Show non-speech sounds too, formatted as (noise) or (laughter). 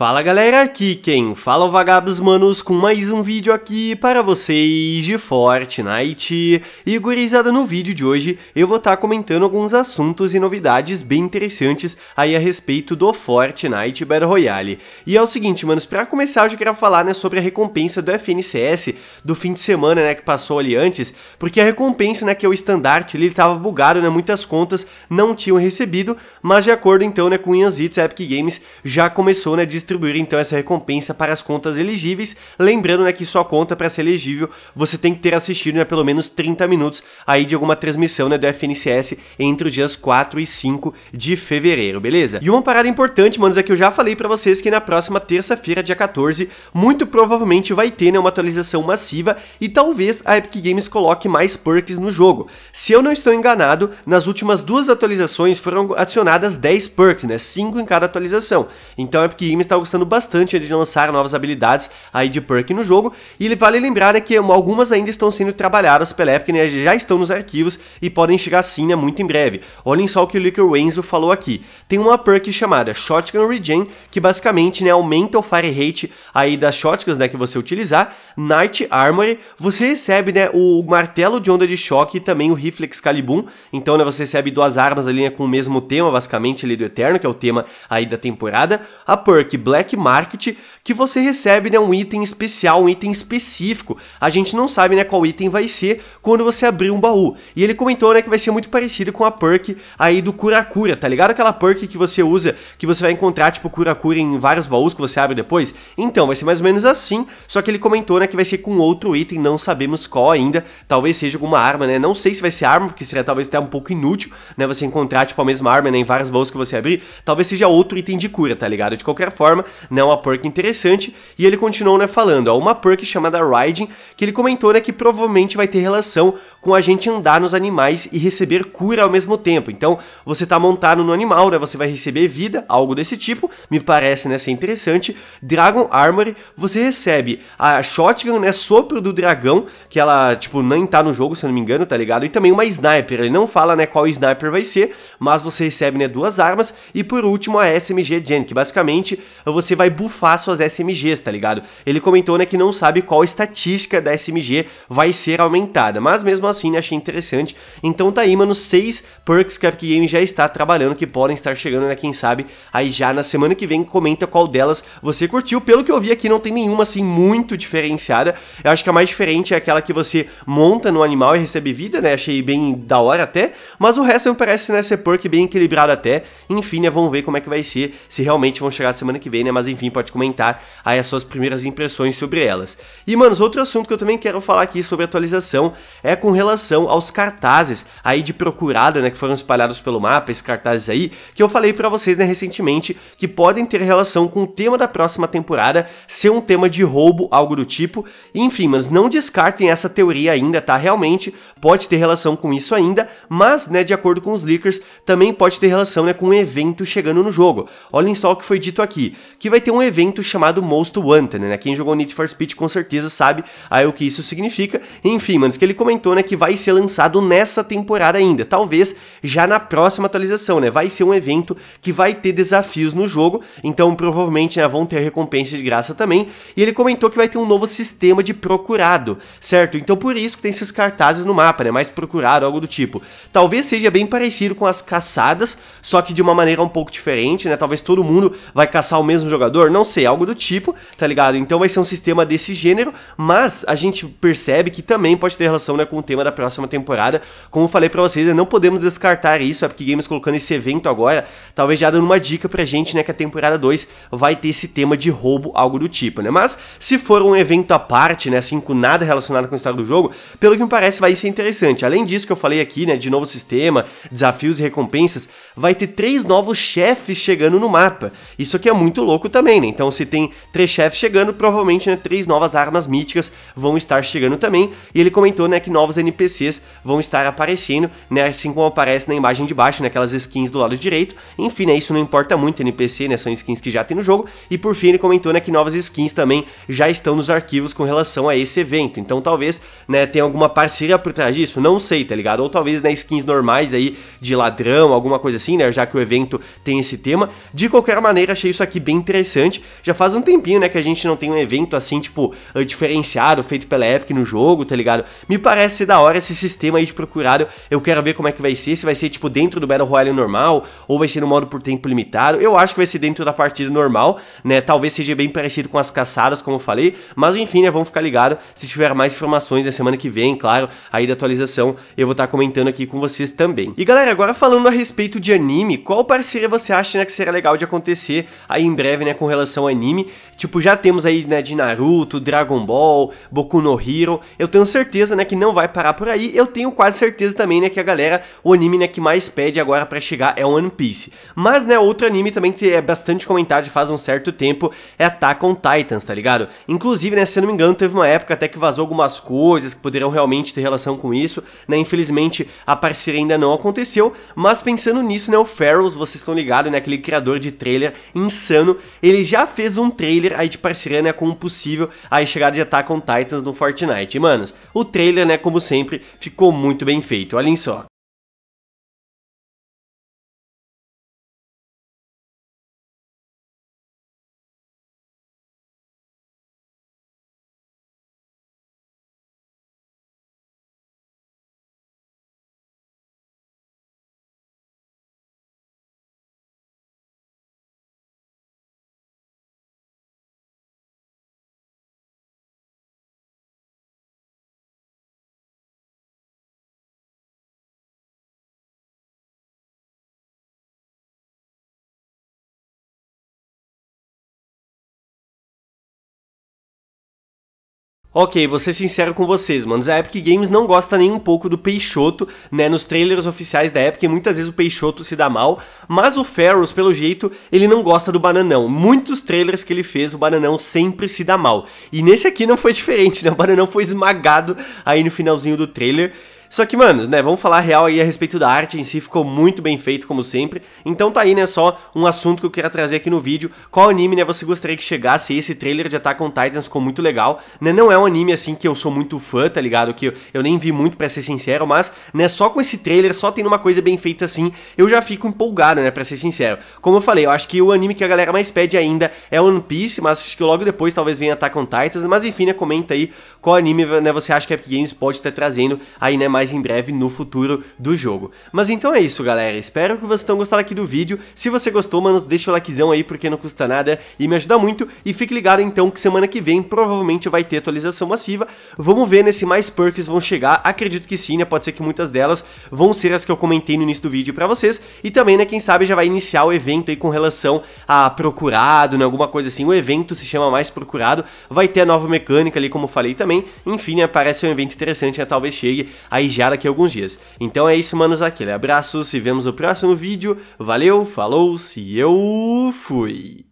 Fala galera, aqui quem fala é o Vagabos Manos com mais um vídeo aqui para vocês de Fortnite. E gurizada, no vídeo de hoje eu vou estar tá comentando alguns assuntos e novidades bem interessantes aí a respeito do Fortnite Battle Royale. E é o seguinte, manos, para começar eu já quero falar né, sobre a recompensa do FNCS do fim de semana né, que passou ali antes, porque a recompensa né, que é o estandarte ele estava bugado, né, muitas contas não tinham recebido, mas de acordo então né, com o Ianzitz, a Epic Games já começou né, de distribuir então essa recompensa para as contas elegíveis. Lembrando né, que só conta para ser elegível você tem que ter assistido né, pelo menos 30 minutos aí de alguma transmissão né, do FNCS entre os dias 4 e 5 de fevereiro, beleza? E uma parada importante, manos, é que eu já falei para vocês que na próxima terça-feira, dia 14, muito provavelmente vai ter né, uma atualização massiva e talvez a Epic Games coloque mais perks no jogo. Se eu não estou enganado, nas últimas duas atualizações foram adicionadas 10 perks, né? 5 em cada atualização. Então a Epic Games está gostando bastante de lançar novas habilidades aí de perk no jogo, e vale lembrar né, que algumas ainda estão sendo trabalhadas pela Epic, né, já estão nos arquivos e podem chegar sim né, muito em breve. Olhem só o que o Licker Wenzel falou aqui. Tem uma perk chamada Shotgun Regen, que basicamente né, aumenta o fire rate aí das shotguns né, que você utilizar, Night Armory, você recebe né, o martelo de onda de choque e também o rifle Excalibur, então né, você recebe duas armas ali né, com o mesmo tema basicamente ali do Eterno, que é o tema aí da temporada, a perk black market que você recebe né, um item especial, um item específico. A gente não sabe né, qual item vai ser quando você abrir um baú. E ele comentou né, que vai ser muito parecido com a perk aí do cura. tá ligado? Aquela perk que você usa, que você vai encontrar tipo cura em vários baús que você abre depois. Então, vai ser mais ou menos assim, só que ele comentou né, que vai ser com outro item, não sabemos qual ainda. Talvez seja alguma arma, né? Não sei se vai ser arma, porque seria talvez até um pouco inútil, né? Você encontrar tipo a mesma arma né, em vários baús que você abrir. Talvez seja outro item de cura, tá ligado? De qualquer forma, plataforma, né, uma perk interessante, e ele continuou né, falando, ó, uma perk chamada Riding, que ele comentou né, que provavelmente vai ter relação com a gente andar nos animais e receber cura ao mesmo tempo. Então, você tá montado no animal, né, você vai receber vida, algo desse tipo, me parece né, ser interessante. Dragon Armory, você recebe a shotgun, né, sopro do dragão, que ela, tipo, nem tá no jogo, se eu não me engano, tá ligado? E também uma sniper, ele não fala, né, qual sniper vai ser, mas você recebe, né, duas armas, e por último a SMG Gen, que basicamente você vai bufar suas SMGs, tá ligado? Ele comentou, né, que não sabe qual estatística da SMG vai ser aumentada, mas mesmo assim, né, achei interessante. Então tá aí, mano, seis perks que a Epic Games já está trabalhando, que podem estar chegando, né, quem sabe, aí já na semana que vem, comenta qual delas você curtiu. Pelo que eu vi aqui, não tem nenhuma, assim, muito diferenciada. Eu acho que a mais diferente é aquela que você monta no animal e recebe vida, né, achei bem da hora até, mas o resto me parece, né, ser perk bem equilibrado até. Enfim, né, vamos ver como é que vai ser, se realmente vão chegar semana que vem, né? Mas enfim, pode comentar aí as suas primeiras impressões sobre elas. E, manos, outro assunto que eu também quero falar aqui sobre atualização é com relação aos cartazes aí de procurada, né? Que foram espalhados pelo mapa, esses cartazes aí, que eu falei para vocês, né, recentemente, que podem ter relação com o tema da próxima temporada ser um tema de roubo, algo do tipo. Enfim, mas não descartem essa teoria ainda, tá? Realmente pode ter relação com isso ainda, mas, né, de acordo com os leakers, também pode ter relação né, com um evento chegando no jogo. Olhem só o que foi dito aqui que vai ter um evento chamado Most Wanted, né? Quem jogou Need for Speed com certeza sabe aí o que isso significa. Enfim, mano, que ele comentou, né, que vai ser lançado nessa temporada ainda, talvez já na próxima atualização, né? Vai ser um evento que vai ter desafios no jogo, então provavelmente né, vão ter recompensa de graça também. E ele comentou que vai ter um novo sistema de procurado, certo? Então por isso que tem esses cartazes no mapa, né? Mais procurado, algo do tipo. Talvez seja bem parecido com as caçadas, só que de uma maneira um pouco diferente, né? Talvez todo mundo vai caçar o mesmo jogador? Não sei, algo do tipo, tá ligado? Então vai ser um sistema desse gênero, mas a gente percebe que também pode ter relação né, com o tema da próxima temporada. Como eu falei para vocês, né, não podemos descartar isso, é porque Games colocando esse evento agora, talvez já dando uma dica pra gente, né, que a temporada 2 vai ter esse tema de roubo, algo do tipo, né? Mas se for um evento à parte, né, assim, com nada relacionado com o estado do jogo, pelo que me parece vai ser interessante. Além disso que eu falei aqui, né, de novo sistema, desafios e recompensas, vai ter três novos chefes chegando no mapa. Isso aqui é muito muito louco também, né? Então, se tem três chefes chegando, provavelmente né, três novas armas míticas vão estar chegando também. E ele comentou, né, que novos NPCs vão estar aparecendo, né, assim como aparece na imagem de baixo, né, aquelas skins do lado direito. Enfim, né, isso não importa muito, NPC, né, são skins que já tem no jogo. E por fim, ele comentou, né, que novas skins também já estão nos arquivos com relação a esse evento. Então, talvez, né, tenha alguma parceria por trás disso, não sei, tá ligado? Ou talvez, né, skins normais aí de ladrão, alguma coisa assim, né, já que o evento tem esse tema. De qualquer maneira, achei isso aqui bem bem interessante. Já faz um tempinho, né, que a gente não tem um evento assim, tipo, eh, diferenciado, feito pela Epic no jogo, tá ligado? Me parece da hora esse sistema aí de procurado. Eu quero ver como é que vai ser, se vai ser, tipo, dentro do Battle Royale normal, ou vai ser no modo por tempo limitado. Eu acho que vai ser dentro da partida normal, né? Talvez seja bem parecido com as caçadas, como eu falei. Mas enfim, né, vamos ficar ligado. Se tiver mais informações na semana que vem, claro, aí da atualização, eu vou estar tá comentando aqui com vocês também. E galera, agora falando a respeito de anime, qual parceria você acha né, que seria legal de acontecer aí em breve, né, com relação ao anime. Tipo, já temos aí, né, de Naruto, Dragon Ball, Boku no Hero. Eu tenho certeza, né, que não vai parar por aí. Eu tenho quase certeza também, né, que a galera, o anime, né, que mais pede agora para chegar é One Piece. Mas, né, outro anime também que é bastante comentado faz um certo tempo é Attack on Titans, tá ligado? Inclusive, né, se eu não me engano, teve uma época até que vazou algumas coisas que poderiam realmente ter relação com isso, né? Infelizmente, a parceria ainda não aconteceu, mas pensando nisso, né, o Ferrells, vocês estão ligados, né, aquele criador de trailer insano ano, ele já fez um trailer aí de parceria, né, com o possível aí chegada de Attack on Titans no Fortnite. E, manos, o trailer, né, como sempre, ficou muito bem feito. Olhem só. Ok, vou ser sincero com vocês, mano. A Epic Games não gosta nem um pouco do Peixoto, né? Nos trailers oficiais da Epic, muitas vezes o Peixoto se dá mal, mas o Ferros, pelo jeito, ele não gosta do Bananão. Muitos trailers que ele fez, o Bananão sempre se dá mal. E nesse aqui não foi (laughs) diferente, né? O Bananão foi esmagado aí no finalzinho do trailer. Só que, mano, né, vamos falar real aí a respeito da arte em si, ficou muito bem feito, como sempre. Então tá aí, né, só um assunto que eu queria trazer aqui no vídeo. Qual anime, né, você gostaria que chegasse? Esse trailer de Attack on Titans ficou muito legal, né? Não é um anime, assim, que eu sou muito fã, tá ligado? Que eu nem vi muito, pra ser sincero, mas, né, só com esse trailer, só tendo uma coisa bem feita assim, eu já fico empolgado, né, pra ser sincero. Como eu falei, eu acho que o anime que a galera mais pede ainda é One Piece, mas acho que logo depois talvez venha Attack on Titans, mas enfim, né, comenta aí qual anime, né, você acha que a Epic Games pode estar trazendo aí, né, mais mais em breve no futuro do jogo. Mas então é isso, galera. Espero que vocês tenham gostado aqui do vídeo. Se você gostou, mano, deixa o likezão aí porque não custa nada e me ajuda muito. E fique ligado então que semana que vem provavelmente vai ter atualização massiva. Vamos ver nesse mais perks vão chegar. Acredito que sim, né? Pode ser que muitas delas vão ser as que eu comentei no início do vídeo para vocês. E também, né, quem sabe já vai iniciar o evento aí com relação a procurado, né, alguma coisa assim. O evento se chama mais procurado. Vai ter a nova mecânica ali, como falei também. Enfim, né, parece um evento interessante, né? Talvez chegue aí já daqui a alguns dias. Então é isso, manos, aquele abraço, se vemos no próximo vídeo, valeu, falou, se eu fui!